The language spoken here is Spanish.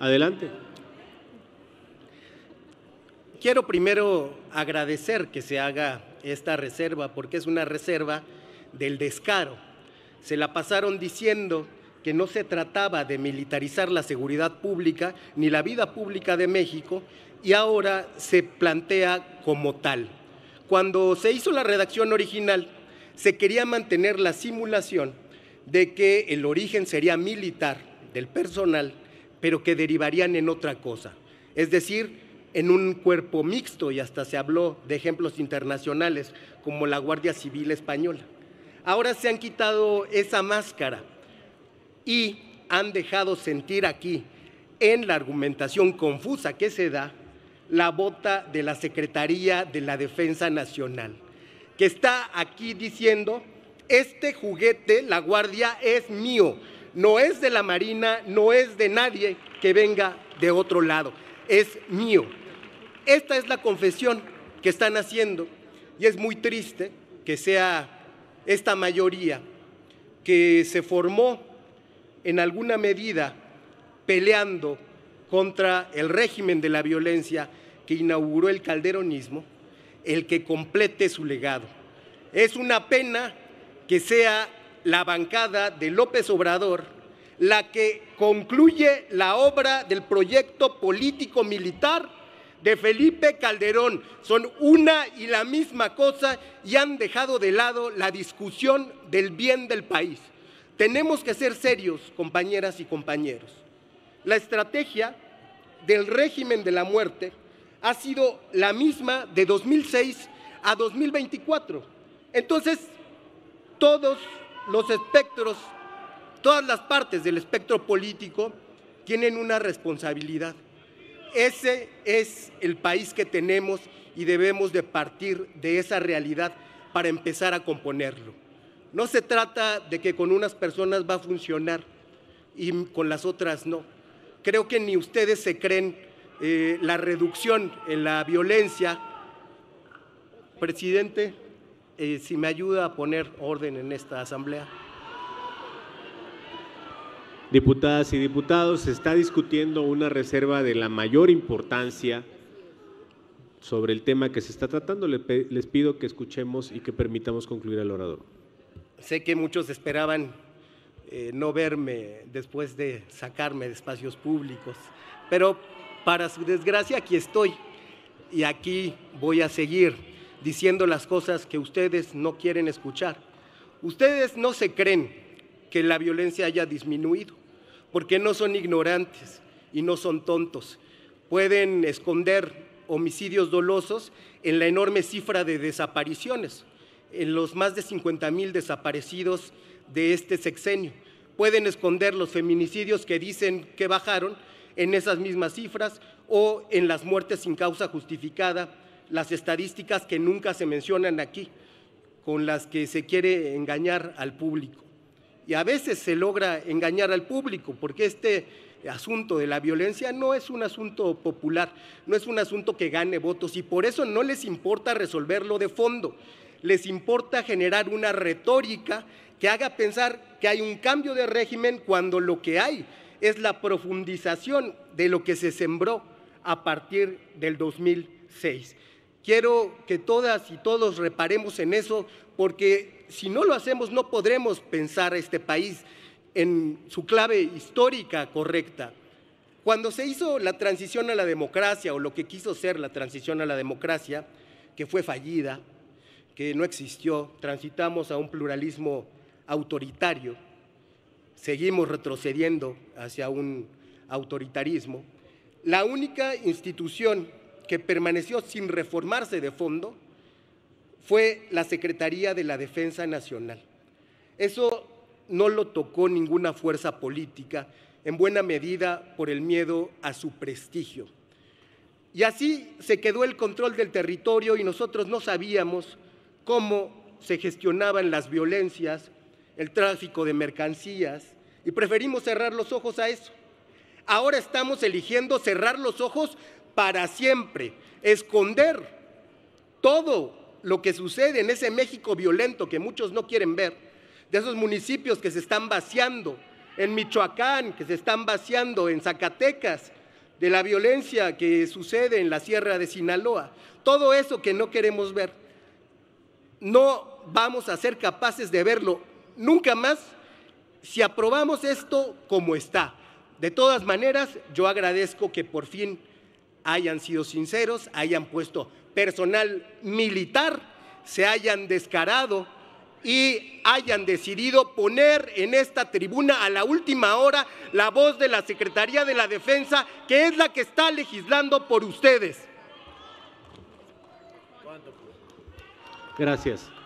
Adelante. Quiero primero agradecer que se haga esta reserva, porque es una reserva del descaro. Se la pasaron diciendo que no se trataba de militarizar la seguridad pública ni la vida pública de México y ahora se plantea como tal. Cuando se hizo la redacción original, se quería mantener la simulación de que el origen sería militar del personal pero que derivarían en otra cosa. Es decir, en un cuerpo mixto y hasta se habló de ejemplos internacionales como la Guardia Civil Española. Ahora se han quitado esa máscara y han dejado sentir aquí, en la argumentación confusa que se da, la bota de la Secretaría de la Defensa Nacional, que está aquí diciendo, este juguete, la Guardia, es mío, no es de la Marina, no es de nadie que venga de otro lado, es mío. Esta es la confesión que están haciendo y es muy triste que sea esta mayoría que se formó en alguna medida peleando contra el régimen de la violencia que inauguró el calderonismo, el que complete su legado. Es una pena que sea la bancada de López Obrador la que concluye la obra del proyecto político militar de Felipe Calderón. Son una y la misma cosa y han dejado de lado la discusión del bien del país. Tenemos que ser serios, compañeras y compañeros. La estrategia del régimen de la muerte ha sido la misma de 2006 a 2024. Entonces, todos los espectros, todas las partes del espectro político tienen una responsabilidad. Ese es el país que tenemos y debemos de partir de esa realidad para empezar a componerlo. No se trata de que con unas personas va a funcionar y con las otras no. Creo que ni ustedes se creen eh, la reducción en la violencia. Presidente. Eh, si me ayuda a poner orden en esta asamblea. Diputadas y diputados, se está discutiendo una reserva de la mayor importancia sobre el tema que se está tratando. Les pido que escuchemos y que permitamos concluir al orador. Sé que muchos esperaban eh, no verme después de sacarme de espacios públicos, pero para su desgracia aquí estoy y aquí voy a seguir diciendo las cosas que ustedes no quieren escuchar. Ustedes no se creen que la violencia haya disminuido, porque no son ignorantes y no son tontos. Pueden esconder homicidios dolosos en la enorme cifra de desapariciones, en los más de 50 mil desaparecidos de este sexenio. Pueden esconder los feminicidios que dicen que bajaron en esas mismas cifras o en las muertes sin causa justificada las estadísticas que nunca se mencionan aquí, con las que se quiere engañar al público. Y a veces se logra engañar al público, porque este asunto de la violencia no es un asunto popular, no es un asunto que gane votos y por eso no les importa resolverlo de fondo, les importa generar una retórica que haga pensar que hay un cambio de régimen cuando lo que hay es la profundización de lo que se sembró a partir del 2006. Quiero que todas y todos reparemos en eso, porque si no lo hacemos no podremos pensar a este país en su clave histórica correcta. Cuando se hizo la transición a la democracia, o lo que quiso ser la transición a la democracia, que fue fallida, que no existió, transitamos a un pluralismo autoritario, seguimos retrocediendo hacia un autoritarismo, la única institución que permaneció sin reformarse de fondo fue la Secretaría de la Defensa Nacional. Eso no lo tocó ninguna fuerza política, en buena medida por el miedo a su prestigio. Y así se quedó el control del territorio y nosotros no sabíamos cómo se gestionaban las violencias, el tráfico de mercancías, y preferimos cerrar los ojos a eso. Ahora estamos eligiendo cerrar los ojos para siempre, esconder todo lo que sucede en ese México violento que muchos no quieren ver, de esos municipios que se están vaciando, en Michoacán, que se están vaciando, en Zacatecas, de la violencia que sucede en la Sierra de Sinaloa, todo eso que no queremos ver. No vamos a ser capaces de verlo nunca más si aprobamos esto como está. De todas maneras, yo agradezco que por fin hayan sido sinceros, hayan puesto personal militar, se hayan descarado y hayan decidido poner en esta tribuna a la última hora la voz de la Secretaría de la Defensa, que es la que está legislando por ustedes. Gracias.